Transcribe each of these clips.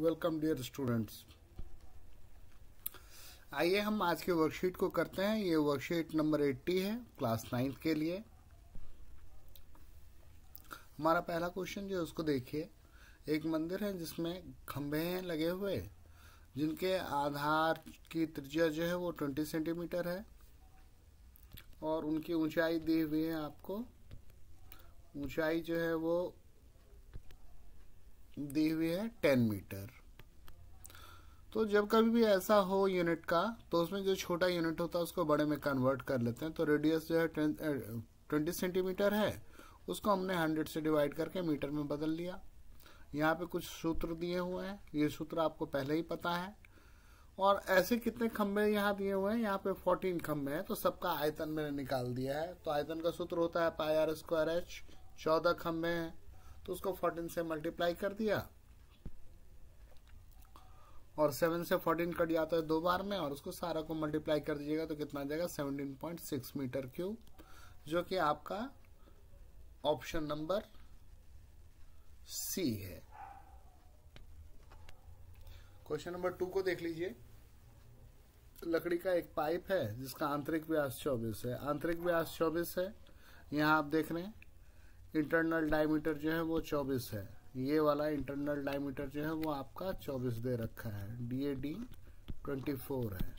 Welcome dear students आइए हम आज के वर्कशीट को करते हैं ये वर्कशीट नंबर 80 है क्लास नाइन्थ के लिए हमारा पहला क्वेश्चन जो है उसको देखिए एक मंदिर है जिसमें खंभे हैं लगे हुए जिनके आधार की त्रिज्या जो है वो 20 सेंटीमीटर है और उनकी ऊंचाई दी हुई है आपको ऊंचाई जो है वो दी हुई है टेन मीटर तो जब कभी भी ऐसा हो यूनिट का तो उसमें जो छोटा यूनिट होता है उसको बड़े में कन्वर्ट कर लेते हैं तो रेडियस जो है ट्वेंटी सेंटीमीटर है उसको हमने हंड्रेड से डिवाइड करके मीटर में बदल लिया यहाँ पे कुछ सूत्र दिए हुए हैं ये सूत्र आपको पहले ही पता है और ऐसे कितने खम्भे यहाँ दिए हुए हैं यहाँ पे फोर्टीन खम्भे हैं तो सबका आयतन मैंने निकाल दिया है तो आयतन का सूत्र होता है पाई आर स्क्वायर एच चौदह खम्भे हैं तो उसको फोर्टीन से मल्टीप्लाई कर दिया और सेवन से फोर्टीन कट जाता है दो बार में और उसको सारा को मल्टीप्लाई कर दीजिएगा तो कितना जाएगा seventeen point six meter cube जो कि आपका ऑप्शन नंबर सी है क्वेश्चन नंबर टू को देख लीजिए लकड़ी का एक पाइप है जिसका आंतरिक व्यास 24 है आंतरिक व्यास 24 है यहाँ आप देख रहे हैं इंटरनल डायमीटर जो है वो चौबीस है ये वाला इंटरनल डायमीटर जो है वो आपका चौबीस दे रखा है D A D twenty four है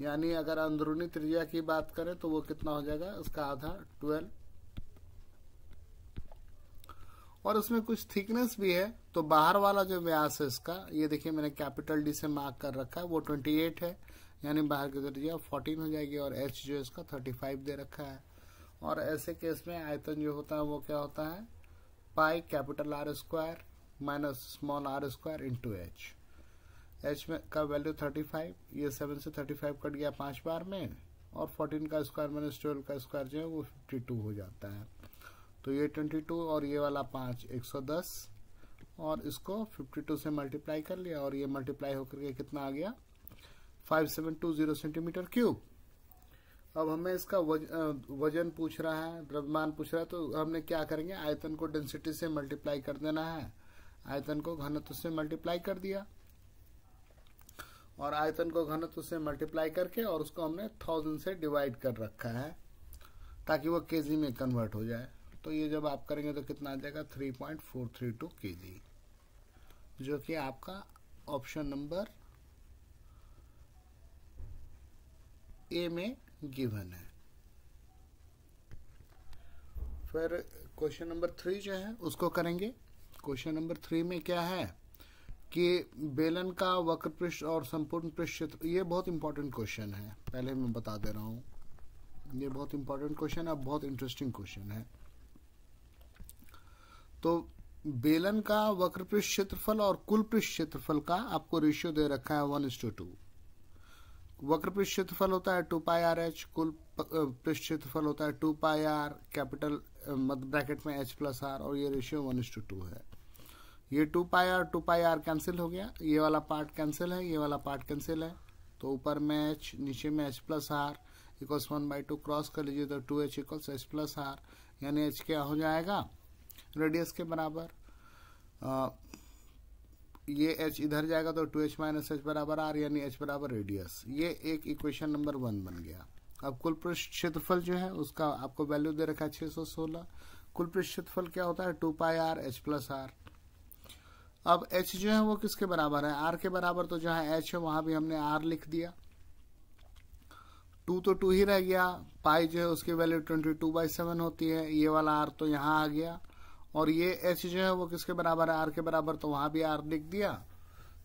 यानी अगर अंदरूनी त्रिज्या की बात करें तो वो कितना हो जाएगा इसका आधा ट्वेल्व और इसमें कुछ थिकनेस भी है तो बाहर वाला जो व्यास है इसका ये देखिए मैंने कैपिटल डी से मार्क कर रखा है वो ट्वेंटी एट है यानी बाहर की त्रिज्या फोर्टीन हो जाएगी और एच जो इसका थर्टी फाइव दे रखा है और ऐसे केस में आयतन जो होता है वो क्या होता है pi capital R square minus small R square into H H में का वैल्यू 35 ये 7 से 35 कट गया पांच बार में और 14 का स्क्वायर माइनस ट्वेल्व का स्क्वायर जो है वो 52 हो जाता है तो ये 22 और ये वाला पाँच 110 और इसको 52 से मल्टीप्लाई कर लिया और ये मल्टीप्लाई होकर के कितना आ गया 5720 सेंटीमीटर क्यूब अब हमें इसका वज, वजन पूछ रहा है द्रव्यमान पूछ रहा है तो हमने क्या करेंगे आयतन को डेंसिटी से मल्टीप्लाई कर देना है आयतन को घनत्व से मल्टीप्लाई कर दिया और आयतन को घनत्व से मल्टीप्लाई करके और उसको हमने थाउजेंड से डिवाइड कर रखा है ताकि वो के में कन्वर्ट हो जाए तो ये जब आप करेंगे तो कितना आ जाएगा three point four three two के जी जो कि आपका ऑप्शन नंबर ए में गिवन है फिर क्वेश्चन नंबर थ्री जो है उसको करेंगे क्वेश्चन नंबर थ्री में क्या है कि बेलन का वक्र पृष्ठ और संपूर्ण पृष्ठ क्षेत्र ये बहुत इंपॉर्टेंट क्वेश्चन है पहले मैं बता दे रहा हूँ ये बहुत इंपॉर्टेंट क्वेश्चन है बहुत इंटरेस्टिंग क्वेश्चन है तो बेलन का वक्र पृष्ठ क्षेत्रफल और कुल पृष्ठ क्षेत्रफल का आपको रेशियो दे रखा है वन इंस टू टू वक्र पृष्ठ क्षेत्रफल होता है टू पाई आर एच कुल पृष्ठ क्षेत्रफल होता है टू पाई आर कैपिटल मत ब्रैकेट में एच प्लस आर और ये ratio one is to two है ये two pi R two pi R cancel हो गया ये वाला पार्ट कैंसिल है ये वाला पार्ट कैंसिल है तो ऊपर में एच नीचे में H plus R equals one by two cross कर लीजिए तो two H equals H plus R यानी एच क्या हो जाएगा रेडियस के बराबर ये एच इधर जाएगा तो टू एच माइनस एच बराबर आर यानी एच बराबर रेडियस ये एक इक्वेशन नंबर वन बन गया अब कुल पृष्ठ क्षेत्रफल जो है उसका आपको वैल्यू दे रखा है छह सौ सोलह कुल पृष्ठ क्षेत्रफल क्या होता है two pi R H plus R अब एच जो है वो किसके बराबर है आर के बराबर तो जहां एच है वहां भी हमने आर लिख दिया टू तो टू ही रह गया पाई जो है उसकी value twenty two by seven होती है ये वाला आर तो यहाँ आ गया और ये एच जो है वो किसके बराबर है आर के बराबर तो वहां भी आर लिख दिया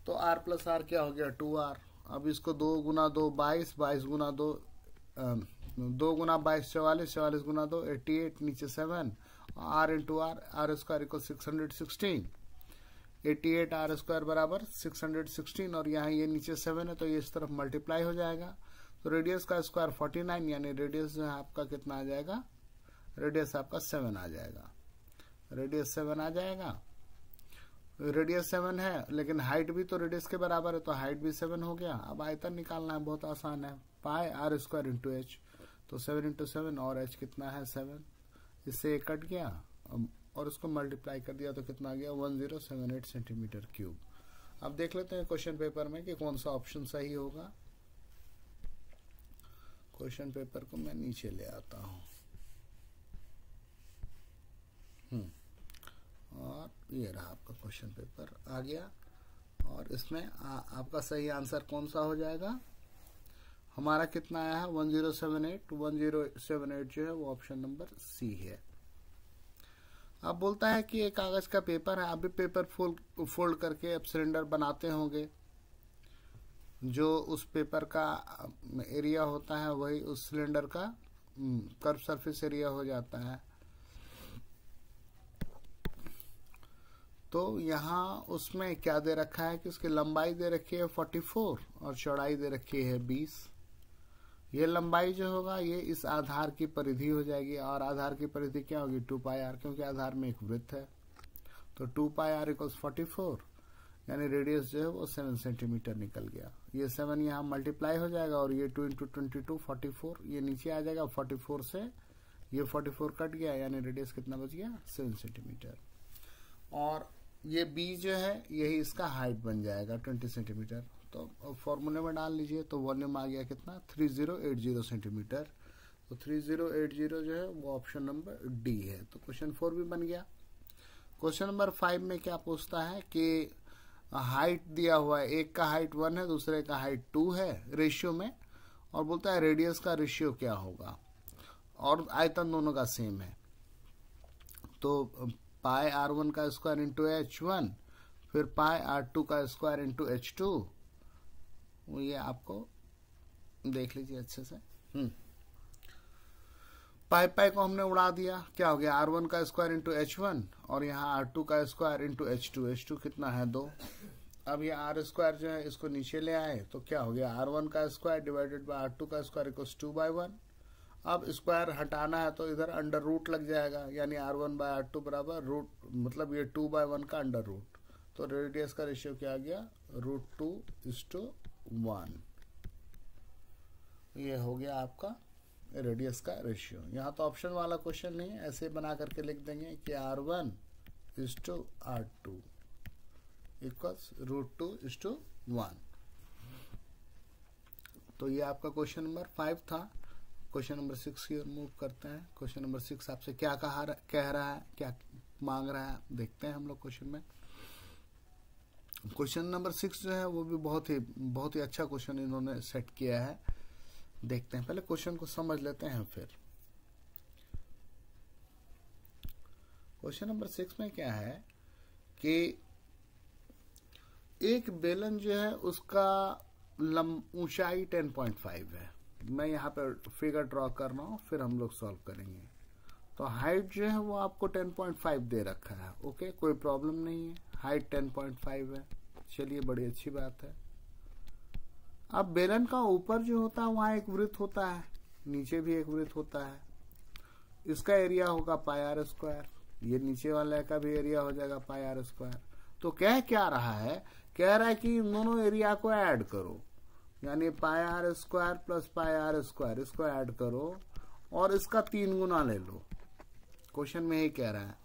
तो आर प्लस आर क्या हो गया टू आर अब इसको दो गुना दो बाईस बाईस गुना दो दो गुना बाईस चवालीस चवालीस गुना दो एट्टी एट नीचे seven R into R R square equal six hundred sixteen eighty eight R square बराबर सिक्स हंड्रेड सिक्सटीन और यहाँ ये नीचे सेवन है तो ये इस तरफ मल्टीप्लाई हो जाएगा तो रेडियस का स्क्वायर फोर्टी नाइन यानी रेडियस जो है आपका कितना आ जाएगा रेडियस आपका सेवन आ जाएगा रेडियस सेवन आ जाएगा रेडियस सेवन है लेकिन हाइट भी तो रेडियस के बराबर है तो हाइट भी सेवन हो गया अब आयतन निकालना है बहुत आसान है pi R square into H तो सेवन इंटू सेवन और एच कितना है सेवन इससे कट गया और उसको मल्टीप्लाई कर दिया तो कितना आ गया one zero seven eight centimeter cube अब देख लेते हैं क्वेश्चन पेपर में कि कौन सा ऑप्शन सही होगा क्वेश्चन पेपर को मैं नीचे ले आता हूँ और ये रहा आपका क्वेश्चन पेपर आ गया और इसमें आ, आपका सही आंसर कौन सा हो जाएगा हमारा कितना आया है one zero seven eight one zero seven eight जो है वो ऑप्शन नंबर सी है अब बोलता है कि ये कागज का पेपर है आप भी पेपर फोल्ड फोल्ड करके अब सिलेंडर बनाते होंगे जो उस पेपर का एरिया um, होता है वही उस सिलेंडर का कर्व सरफेस एरिया हो जाता है तो यहाँ उसमें क्या दे रखा है कि उसकी लंबाई दे रखी है 44 और चौड़ाई दे रखी है 20 ये लंबाई जो होगा ये इस आधार की परिधि हो जाएगी और आधार की परिधि क्या होगी टू पाई आर क्योंकि आधार में एक वृत्त है तो two pi R equals forty four यानी रेडियस जो है वो सेवन सेंटीमीटर निकल गया ये सेवन यहाँ मल्टीप्लाई हो जाएगा और ये two into twenty two forty four ये नीचे आ जाएगा फोर्टी फोर से ये फोर्टी फोर कट गया यानी रेडियस कितना बच गया सेवन सेंटीमीटर और ये बी जो है यही इसका हाइट बन जाएगा ट्वेंटी सेंटीमीटर तो फॉर्मूले में डाल लीजिए तो वॉल्यूम आ गया कितना three zero eight zero centimeter तो थ्री जीरो एट जीरो जो है वो ऑप्शन नंबर डी है तो क्वेश्चन फोर भी बन गया क्वेश्चन नंबर फाइव में क्या पूछता है कि हाइट uh, दिया हुआ है एक का हाइट वन है दूसरे का हाइट टू है रेशियो में और बोलता है रेडियस का रेशियो क्या होगा और आयतन दोनों का सेम है तो पाए आर वन का स्क्वायर इंटू एच वन फिर पाए आर टू का स्क्वायर इंटू एच टू ये आपको देख लीजिए अच्छे से हम्म। पाए पाए को हमने उड़ा दिया क्या हो गया आर वन का स्क्वायर इंटू एच वन और यहाँ आर टू का square into H two H two कितना है दो अब ये आर स्क्वायर जो है इसको नीचे ले आए तो क्या हो गया आर वन का square divided by R two का square equal two by one अब स्क्वायर हटाना है तो इधर अंडर रूट लग जाएगा यानी R one by R two बराबर रूट मतलब ये टू बाय वन का अंडर रूट तो रेडियस का रेशियो क्या आ गया root two is to one ये हो गया आपका रेडियस का रेशियो यहाँ तो ऑप्शन वाला क्वेश्चन नहीं है ऐसे बना करके लिख देंगे कि R one is to R two equals root two is to one तो ये आपका क्वेश्चन नंबर फाइव था क्वेश्चन नंबर सिक्स की ओर मूव करते हैं क्वेश्चन नंबर सिक्स आपसे क्या कहा कह रहा है क्या मांग रहा है देखते हैं हम लोग क्वेश्चन में क्वेश्चन नंबर सिक्स जो है वो भी बहुत ही बहुत ही अच्छा क्वेश्चन इन्होंने सेट किया है देखते हैं पहले क्वेश्चन को समझ लेते हैं फिर क्वेश्चन नंबर सिक्स में क्या है कि एक बेलन जो है उसका ऊंचाई टेन पॉइंट फाइव है मैं यहाँ पर फिगर ड्रॉ कर रहा हूँ फिर हम लोग सॉल्व करेंगे तो हाइट जो है वो आपको 10.5 दे रखा है ओके कोई प्रॉब्लम नहीं है हाइट 10.5 है चलिए बड़ी अच्छी बात है अब बेलन का ऊपर जो होता है वहाँ एक वृत्त होता है नीचे भी एक वृत्त होता है इसका एरिया होगा पाई आर स्क्वायर ये नीचे वाले का भी एरिया हो जाएगा पाई आर स्क्वायर तो कह क्या रहा है कह रहा है कि इन दोनों एरिया को ऐड करो यानी pi R square plus pi R square इसको ऐड करो और इसका तीन गुना ले लो क्वेश्चन में ही कह रहा है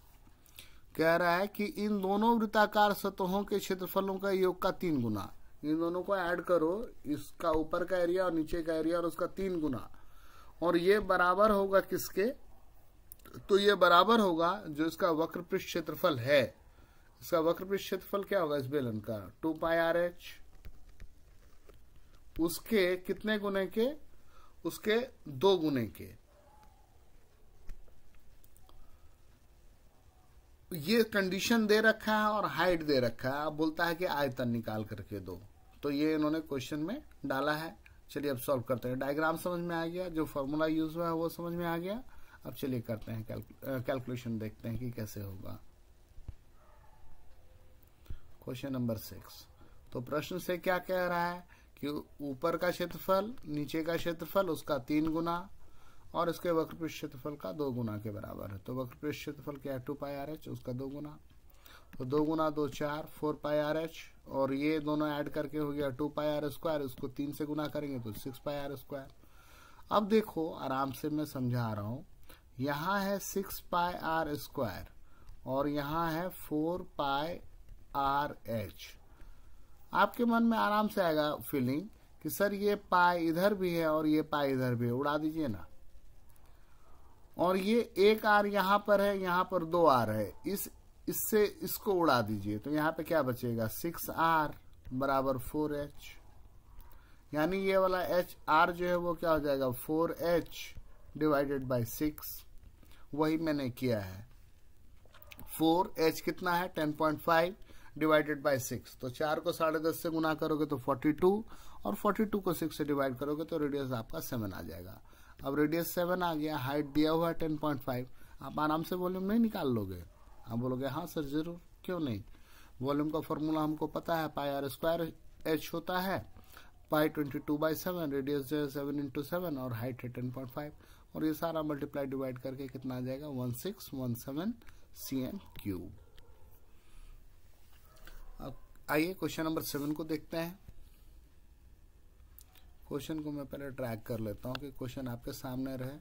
कह रहा है कि इन दोनों वृत्ताकार सतहों के क्षेत्रफलों का योग का तीन गुना इन दोनों को ऐड करो इसका ऊपर का एरिया और नीचे का एरिया और उसका तीन गुना और ये बराबर होगा किसके तो ये बराबर होगा जो इसका वक्र पृष्ठ क्षेत्रफल है इसका वक्र पृष्ठ क्षेत्रफल क्या होगा इस बेलन का टू पाई आर एच उसके कितने गुने के उसके दो गुने के ये कंडीशन दे रखा है और हाइट दे रखा है अब बोलता है कि आयतन निकाल करके दो तो ये इन्होंने क्वेश्चन में डाला है चलिए अब सॉल्व करते हैं डायग्राम समझ में आ गया जो फॉर्मूला यूज हुआ है वो समझ में आ गया अब चलिए करते हैं कैलकुलेशन देखते हैं कि कैसे होगा क्वेश्चन नंबर सिक्स तो प्रश्न से क्या कह रहा है कि ऊपर का क्षेत्रफल नीचे का क्षेत्रफल उसका तीन गुना और इसके वक्रपृष्ठ क्षेत्रफल का दो गुना के बराबर है तो वक्रपृष्ठ क्षेत्रफल क्या है टू पाई आर एच उसका दो गुना तो दो गुना दो चार फोर पाई आर एच और ये दोनों ऐड करके हो गया टू पाई आर स्क्वायर उसको तीन से गुना करेंगे तो सिक्स पाई आर स्क्वायर अब देखो आराम से मैं समझा रहा हूँ यहाँ है सिक्स पाई आर स्क्वायर और यहाँ है फोर पाई आर एच आपके मन में आराम से आएगा फीलिंग कि सर ये पाए इधर भी है और ये पाए इधर भी है उड़ा दीजिए ना और ये एक आर यहां पर है यहां पर दो आर है इस इससे इसको उड़ा दीजिए तो यहाँ पे क्या बचेगा सिक्स आर बराबर फोर एच यानी ये वाला एच आर जो है वो क्या हो जाएगा four H divided by six वही मैंने किया है फोर एच कितना है ten point five divided by six तो चार को साढ़े दस से गुना करोगे तो फोर्टी टू और फोर्टी टू को सिक्स से डिवाइड करोगे तो रेडियस आपका सेवन आ जाएगा अब रेडियस सेवन आ गया हाइट दिया हुआ है टेन पॉइंट फाइव आप आराम से वॉल्यूम नहीं निकाल लोगे आप बोलोगे हाँ सर जरूर क्यों नहीं वॉल्यूम का फॉर्मूला हमको पता है पाई आर स्क्वायर एच होता है pi twenty two by seven radius जो है सेवन इंटू सेवन और हाइट है टेन पॉइंट फाइव और ये सारा मल्टीप्लाई डिवाइड करके कितना आ जाएगा one six one seven C M cube आइए क्वेश्चन नंबर सेवन को देखते हैं क्वेश्चन को मैं पहले ट्रैक कर लेता हूँ कि क्वेश्चन आपके सामने रहे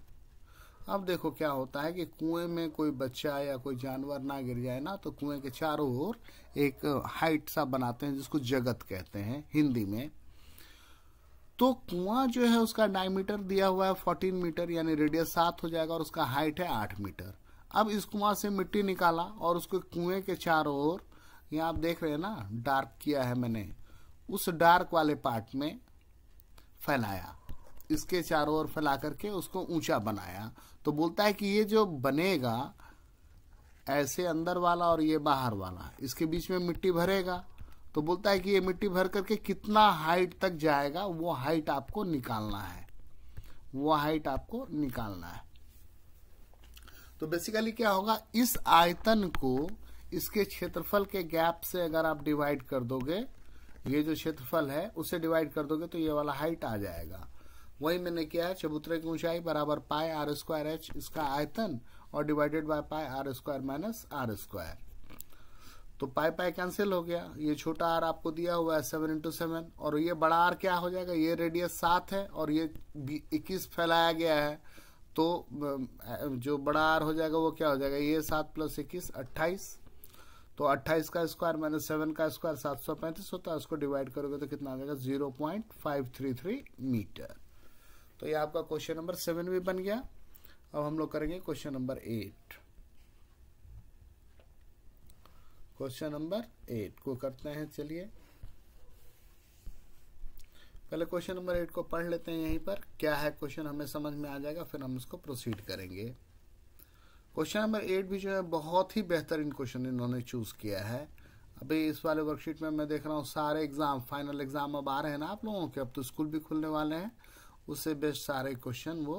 अब देखो क्या होता है कि कुएं में कोई बच्चा या कोई जानवर ना गिर जाए ना तो कुएं के चारों ओर एक हाइट सा बनाते हैं जिसको जगत कहते हैं हिंदी में तो कुआं जो है उसका डायमीटर दिया हुआ है फोर्टीन मीटर यानी रेडियस सात हो जाएगा और उसका हाइट है आठ मीटर अब इस कुआं से मिट्टी निकाला और उसको कुएं के चारों ओर यहाँ आप देख रहे हैं ना डार्क किया है मैंने उस डार्क वाले पार्ट में फैलाया इसके चारों ओर फैला करके उसको ऊंचा बनाया तो बोलता है कि ये जो बनेगा ऐसे अंदर वाला और ये बाहर वाला इसके बीच में मिट्टी भरेगा तो बोलता है कि ये मिट्टी भर करके कितना हाइट तक जाएगा वो हाइट आपको निकालना है वो हाइट आपको निकालना है तो बेसिकली क्या होगा इस आयतन को इसके क्षेत्रफल के गैप से अगर आप डिवाइड कर दोगे ये जो क्षेत्रफल है उसे डिवाइड कर दोगे तो ये वाला हाइट आ जाएगा वही मैंने किया है चबूतरे की ऊंचाई बराबर पाए आर स्क्वायर एच इसका आयतन और divided by pi R square minus R square तो पाई पाई कैंसिल हो गया ये छोटा आर आपको दिया हुआ है सेवन इंटू सेवन और ये बड़ा आर क्या हो जाएगा ये रेडियस सात है और ये इक्कीस फैलाया गया है तो जो बड़ा आर हो जाएगा वो क्या हो जाएगा ये सात प्लस इक्कीस अट्ठाईस तो 28 का स्क्वायर माइनस सेवन का स्क्वायर सात सौ पैंतीस होता है उसको डिवाइड करोगे तो कितना आ जाएगा zero point five three three meter तो ये आपका क्वेश्चन नंबर सेवन भी बन गया अब हम लोग करेंगे question number eight question number eight को करते हैं चलिए पहले क्वेश्चन नंबर एट को पढ़ लेते हैं यहीं पर क्या है क्वेश्चन हमें समझ में आ जाएगा फिर हम इसको प्रोसीड करेंगे क्वेश्चन नंबर एट भी जो है बहुत ही बेहतरीन क्वेश्चन इन्होंने चूज किया है अभी इस वाले वर्कशीट में मैं देख रहा हूँ सारे एग्जाम फाइनल एग्जाम अब आ रहे हैं ना आप लोगों के अब तो स्कूल भी खुलने वाले हैं उससे बेस्ट सारे क्वेश्चन वो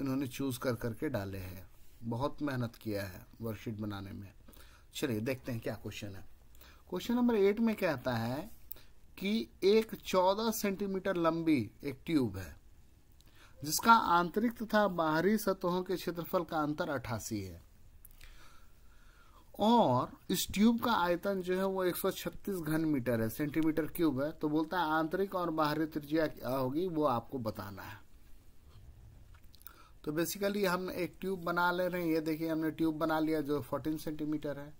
इन्होंने चूज कर करके डाले हैं बहुत मेहनत किया है वर्कशीट बनाने में चलिए देखते हैं क्या क्वेश्चन है क्वेश्चन नंबर एट में कहता है कि एक चौदह सेंटीमीटर लंबी एक ट्यूब है जिसका आंतरिक तथा बाहरी सतहों के क्षेत्रफल का अंतर अठासी है और इस ट्यूब का आयतन जो है वो 136 घन मीटर है सेंटीमीटर क्यूब है तो बोलता है आंतरिक और बाहरी त्रिज्या क्या होगी वो आपको बताना है तो बेसिकली हम एक ट्यूब बना ले रहे हैं ये देखिए हमने ट्यूब बना लिया जो 14 सेंटीमीटर है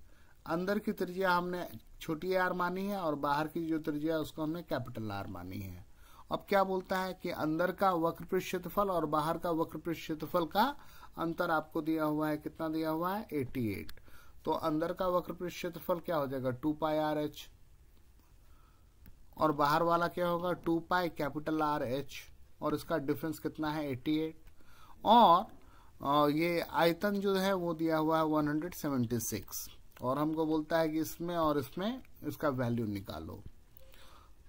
अंदर की त्रिज्या हमने छोटी आर मानी है और बाहर की जो त्रिज्या है उसको हमने कैपिटल आर मानी है अब क्या बोलता है कि अंदर का वक्र क्षेत्रफल और बाहर का वक्र क्षेत्रफल का अंतर आपको दिया हुआ है कितना दिया हुआ है 88 तो अंदर का वक्र क्षेत्रफल क्या हो जाएगा टू पाई आर एच और बाहर वाला क्या होगा two pi capital R H और इसका डिफरेंस कितना है 88 और ये आयतन जो है वो दिया हुआ है 176 और हमको बोलता है कि इसमें और इसमें इसका वैल्यू निकालो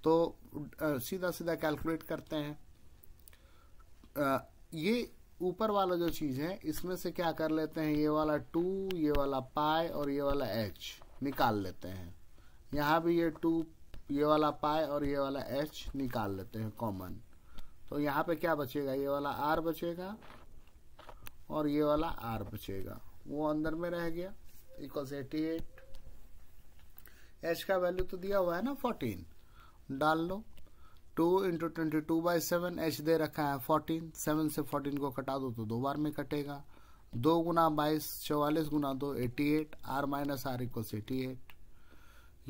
तो सीधा सीधा कैलकुलेट करते हैं ये ऊपर वाला जो चीज़ है इसमें से क्या कर लेते हैं ये वाला टू ये वाला पाई और ये वाला एच निकाल लेते हैं यहाँ भी ये टू ये वाला पाई और ये वाला एच निकाल लेते हैं कॉमन तो यहाँ पे क्या बचेगा ये वाला आर बचेगा और ये वाला आर बचेगा वो अंदर में रह गया इक्वल्स एटी एट एच का वैल्यू तो दिया हुआ है ना फोर्टीन डाल लो two into twenty two by seven H दे रखा है फोर्टीन सेवन से फोर्टीन को कटा दो तो दो बार में कटेगा दो गुना बाईस चौवालीस गुना दो eighty eight R minus R equals eighty eight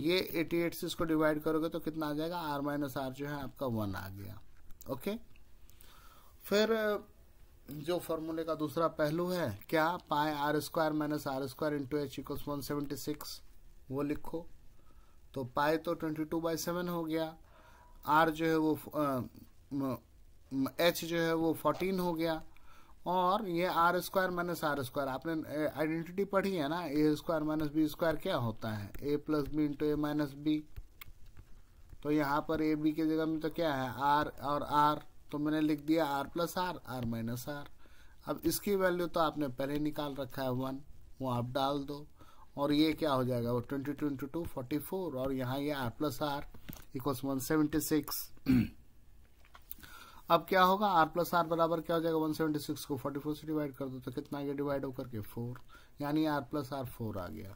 ये एटी एट से इसको डिवाइड करोगे तो कितना आ जाएगा आर माइनस आर जो है आपका वन आ गया ओके फिर जो फॉर्मूले का दूसरा पहलू है क्या pi R square minus R square into H equals one seventy six वो लिखो तो पाई तो ट्वेंटी टू बाई सेवन हो गया आर जो है वो एच जो है वो फोर्टीन हो गया और ये R square minus R square आपने आइडेंटिटी पढ़ी है ना A square minus B square क्या होता है A plus B into A minus B तो यहाँ पर ए बी की जगह में तो क्या है आर और आर तो मैंने लिख दिया R plus R R minus R अब इसकी वैल्यू तो आपने पहले निकाल रखा है वन वो आप डाल दो और ये क्या हो जाएगा वो twenty two into two forty four और यहाँ ये R plus R equals one seventy six अब क्या होगा आर प्लस आर बराबर क्या हो जाएगा वन सेवेंटी सिक्स को फोर्टी फोर से डिवाइड कर दो तो कितना आगे डिवाइड होकर के फोर यानी आर प्लस आर फोर आ गया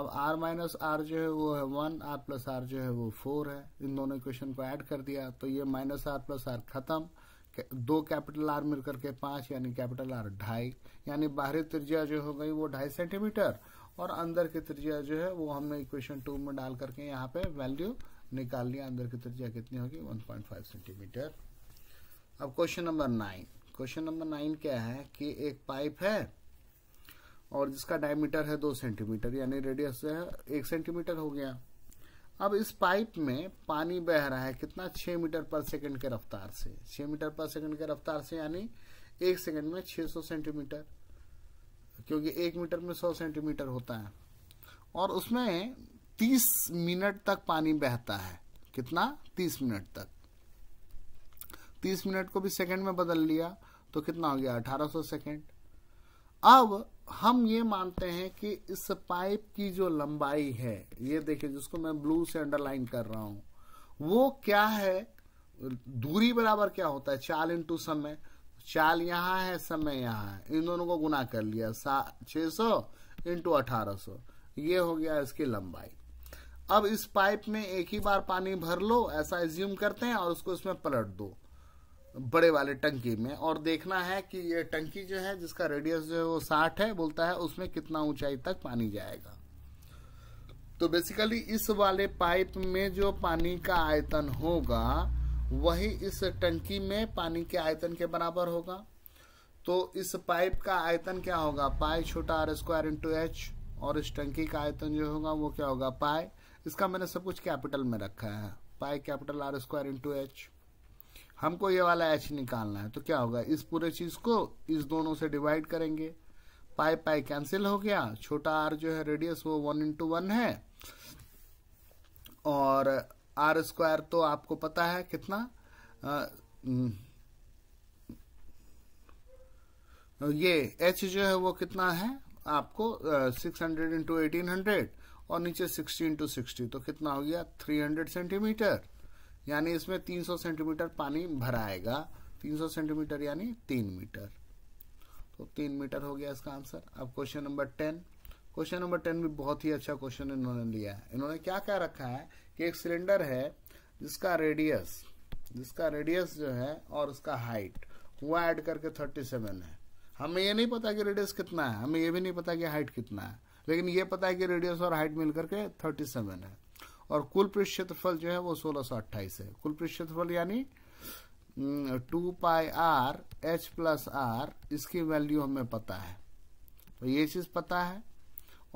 अब आर माइनस आर जो है वो है वन आर प्लस आर जो है वो फोर है इन दोनों इक्वेशन को ऐड कर दिया तो ये माइनस आर प्लस आर खत्म दो कैपिटल आर मिलकर के पांच यानी कैपिटल आर ढाई यानी बाहरी त्रिज्या जो हो गई वो ढाई सेंटीमीटर और अंदर की त्रिज्या जो है वो हमने इक्वेशन टू में डाल करके यहाँ पे वैल्यू निकाल लिया अंदर की त्रिज्या कितनी होगी 1.5 सेंटीमीटर अब question number nine question number nine क्या है कि एक पाइप है और जिसका डायमीटर है दो सेंटीमीटर यानी रेडियस जो है एक सेंटीमीटर हो गया अब इस पाइप में पानी बह रहा है कितना छः मीटर पर सेकंड के रफ्तार से छः मीटर पर सेकंड के रफ्तार से यानी एक सेकंड में 600 सेंटीमीटर क्योंकि एक मीटर में सौ सेंटीमीटर होता है और उसमें तीस मिनट तक पानी बहता है कितना तीस मिनट तक तीस मिनट को भी सेकंड में बदल लिया तो कितना हो गया अठारह सौ सेकेंड अब हम ये मानते हैं कि इस पाइप की जो लंबाई है ये देखिए जिसको मैं ब्लू से अंडरलाइन कर रहा हूं वो क्या है दूरी बराबर क्या होता है चाल इंटू समय चाल यहाँ है समय यहाँ है इन दोनों को गुना कर लिया छः सौ इंटू अठारह सौ ये हो गया इसकी लंबाई अब इस पाइप में एक ही बार पानी भर लो ऐसा एज्यूम करते हैं और उसको इसमें पलट दो बड़े वाले टंकी में और देखना है कि ये टंकी जो है जिसका रेडियस जो है वो साठ है बोलता है उसमें कितना ऊंचाई तक पानी जाएगा तो बेसिकली इस वाले पाइप में जो पानी का आयतन होगा वही इस टंकी में पानी के आयतन के बराबर होगा तो इस पाइप का आयतन क्या होगा पाई छोटा आर स्क्वायर इंटू एच और इस टंकी का आयतन जो होगा वो क्या होगा पाई इसका मैंने सब कुछ कैपिटल में रखा है pi capital R square into H हमको ये वाला एच निकालना है तो क्या होगा इस पूरे चीज को इस दोनों से डिवाइड करेंगे पाई पाई कैंसिल हो गया छोटा आर जो है रेडियस वो वन इंटू वन है और आर स्क्वायर तो आपको पता है कितना आ, ये एच जो है वो कितना है आपको six hundred into eighteen hundred और नीचे सिक्सटी इंटू सिक्सटी तो कितना हो गया थ्री हंड्रेड सेंटीमीटर यानी इसमें तीन सौ सेंटीमीटर पानी भराएगा तीन सौ सेंटीमीटर यानी तीन मीटर तो तीन मीटर हो गया इसका आंसर अब question number ten question number ten भी बहुत ही अच्छा क्वेश्चन इन्होंने लिया है इन्होंने क्या क्या रखा है कि एक सिलेंडर है जिसका रेडियस जिसका रेडियस जो है और उसका हाइट वो ऐड करके थर्टी सेवन है हमें ये नहीं पता कि रेडियस कितना है हमें ये भी नहीं पता कि हाइट कितना है लेकिन ये पता है कि रेडियस और हाइट मिलकर के थर्टी सेवन है और कुल पृष्ठ क्षेत्रफल जो है वो सोलह सौ अट्ठाईस है कुल पृष्ठ क्षेत्रफल यानी हम्म, two pi R H plus R इसकी वैल्यू हमें पता है तो ये चीज पता है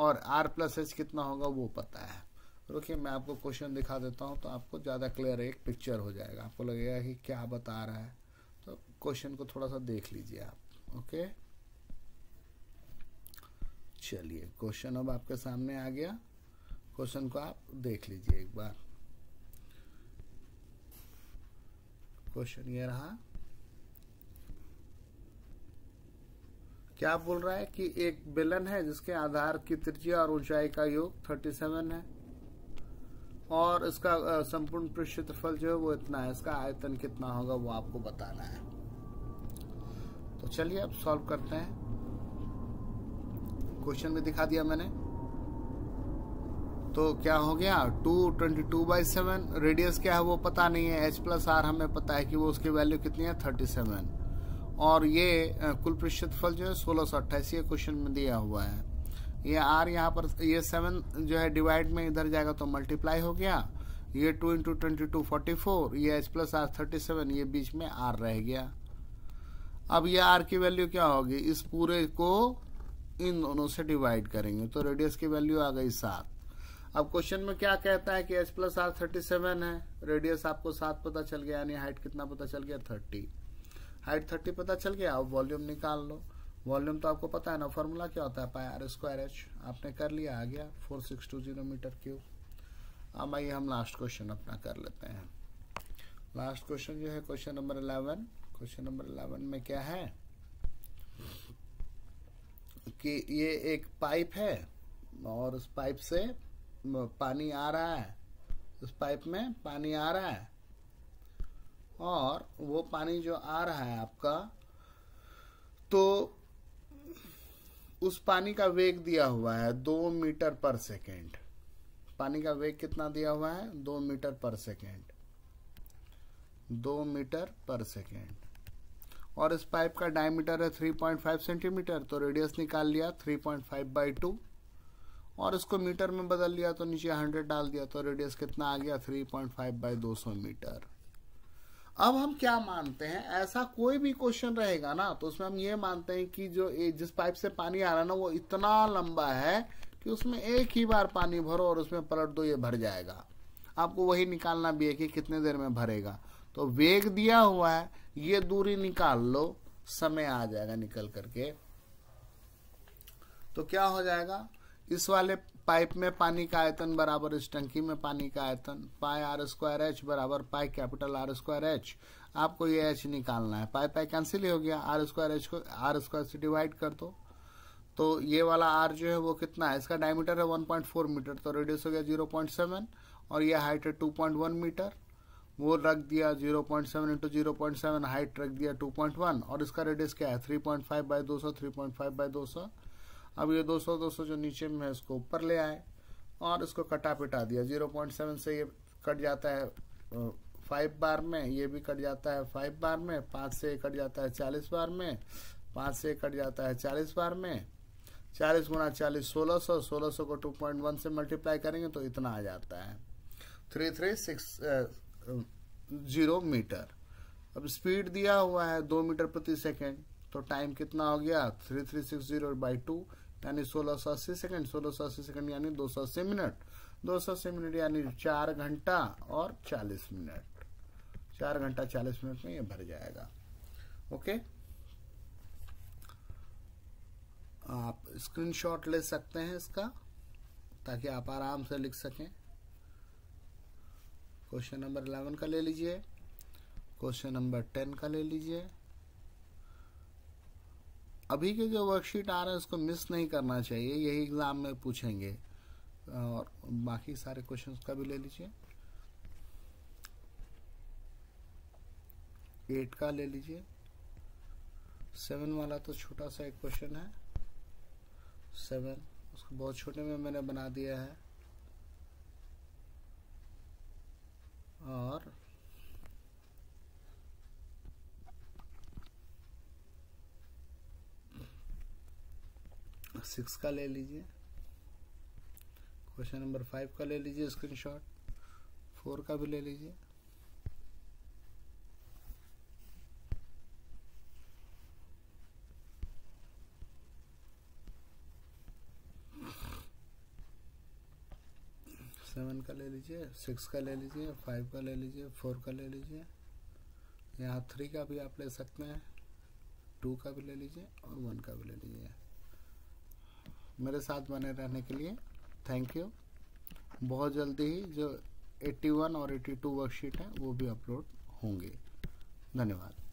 और आर प्लस एच कितना होगा वो पता है रुकिए मैं आपको क्वेश्चन दिखा देता हूँ तो आपको ज़्यादा क्लियर एक पिक्चर हो जाएगा आपको लगेगा कि क्या बता रहा है तो क्वेश्चन को थोड़ा सा देख लीजिए आप ओके चलिए क्वेश्चन अब आपके सामने आ गया क्वेश्चन को आप देख लीजिए एक बार क्वेश्चन ये रहा क्या बोल रहा है कि एक बेलन है जिसके आधार की त्रिज्या और ऊंचाई का योग 37 है और इसका संपूर्ण पृष्ठफल जो है वो इतना है इसका आयतन कितना होगा वो आपको बताना है तो चलिए अब सॉल्व करते हैं क्वेश्चन में दिखा दिया मैंने तो क्या हो गया two twenty two by seven radius क्या है वो पता नहीं है एच प्लस आर हमें पता है कि वो उसकी वैल्यू कितनी है थर्टी सेवन और ये कुल पृष्ठफल जो है सोलह सौ अट्ठासी क्वेश्चन में दिया हुआ है ये आर यहाँ पर ये सेवन जो है डिवाइड में इधर जाएगा तो मल्टीप्लाई हो गया ये two into twenty two forty four ये H plus R thirty seven ये बीच में आर रह गया अब ये आर की वैल्यू क्या होगी इस पूरे को इन दोनों से डिवाइड करेंगे तो रेडियस की वैल्यू आ गई सात अब क्वेश्चन में क्या कहता है कि H plus R thirty seven है रेडियस आपको सात पता चल गया यानी हाइट कितना पता चल गया थर्टी हाइट थर्टी पता चल गया अब वॉल्यूम निकाल लो वॉल्यूम तो आपको पता है ना फॉर्मूला क्या होता है पाई आर स्क्वायर एच आपने कर लिया आ गया four six two zero metre cube अब आइए हम लास्ट क्वेश्चन अपना कर लेते हैं लास्ट क्वेश्चन जो है question number eleven question number eleven में क्या है कि ये एक पाइप है और उस पाइप से पानी आ रहा है उस पाइप में पानी आ रहा है और वो पानी जो आ रहा है आपका तो उस पानी का वेग दिया हुआ है दो मीटर पर सेकेंड पानी का वेग कितना दिया हुआ है दो मीटर पर सेकेंड दो मीटर पर सेकेंड और इस पाइप का डायमीटर है 3.5 सेंटीमीटर तो रेडियस निकाल लिया 3.5 बाई टू और इसको मीटर में बदल लिया तो नीचे 100 डाल दिया तो रेडियस कितना आ गया 3.5 बाई दो मीटर अब हम क्या मानते हैं ऐसा कोई भी क्वेश्चन रहेगा ना तो उसमें हम ये मानते हैं कि जो जिस पाइप से पानी आ रहा है ना वो इतना लंबा है कि उसमें एक ही बार पानी भरो और उसमें पलट दो ये भर जाएगा आपको वही निकालना भी है कि कितने देर में भरेगा तो वेग दिया हुआ है ये दूरी निकाल लो समय आ जाएगा निकल करके तो क्या हो जाएगा इस वाले पाइप में पानी का आयतन बराबर इस टंकी में पानी का आयतन पाई आर स्क्वायर एच बराबर pi capital R square H आपको ये एच निकालना है पाई पाई कैंसिल हो गया आर स्क्वायर एच को आर स्क्वायर से डिवाइड कर दो तो ये वाला आर जो है वो कितना है इसका डायमीटर है 1.4 मीटर तो रेडियस हो गया 0.7 और ये हाइट है 2.1 मीटर वो रख दिया 0.7 point seven into zero height रख दिया 2.1 और इसका रेडियस क्या है 3.5 पॉइंट फाइव बाई दो सौ थ्री पॉइंट फाइव बाई दो सौ अब ये 200 200 जो नीचे में है इसको ऊपर ले आए और इसको कटा पिटा दिया 0.7 से ये कट जाता है फाइव बार में ये भी कट जाता है फाइव बार में पाँच से कट जाता है चालीस बार में पाँच से कट जाता है चालीस बार में चालीस गुना चालीस सोलह सौ सोलह सौ को टू पॉइंट वन से मल्टीप्लाई करेंगे तो इतना आ जाता है three three six zero metre अब स्पीड दिया हुआ है दो मीटर प्रति सेकेंड तो टाइम कितना हो गया three three six zero by two यानी सोलह सौ अस्सी सेकेंड सोलह सौ अस्सी सेकेंड यानी दो सौ अस्सी मिनट दो सौ अस्सी मिनट यानी चार घंटा और चालीस मिनट चार घंटा चालीस मिनट में ये भर जाएगा ओके आप स्क्रीनशॉट ले सकते हैं इसका ताकि आप आराम से लिख सकें क्वेश्चन नंबर इलेवन का ले लीजिए क्वेश्चन नंबर टेन का ले लीजिए अभी के जो वर्कशीट आ रहे हैं उसको मिस नहीं करना चाहिए यही एग्ज़ाम में पूछेंगे और बाकी सारे क्वेश्चन का भी ले लीजिए एट का ले लीजिए सेवन वाला तो छोटा सा एक क्वेश्चन है सेवन उसको बहुत छोटे में मैंने बना दिया है और सिक्स का ले लीजिए क्वेश्चन नंबर फाइव का ले लीजिए स्क्रीनशॉट फोर का भी ले लीजिए सेवन का ले लीजिए सिक्स का ले लीजिए फाइव का ले लीजिए फोर का ले लीजिए यहाँ थ्री का भी आप ले सकते हैं टू का भी ले लीजिए और वन का भी ले लीजिए मेरे साथ बने रहने के लिए थैंक यू बहुत जल्दी ही जो 81 और 82 वर्कशीट है वो भी अपलोड होंगे धन्यवाद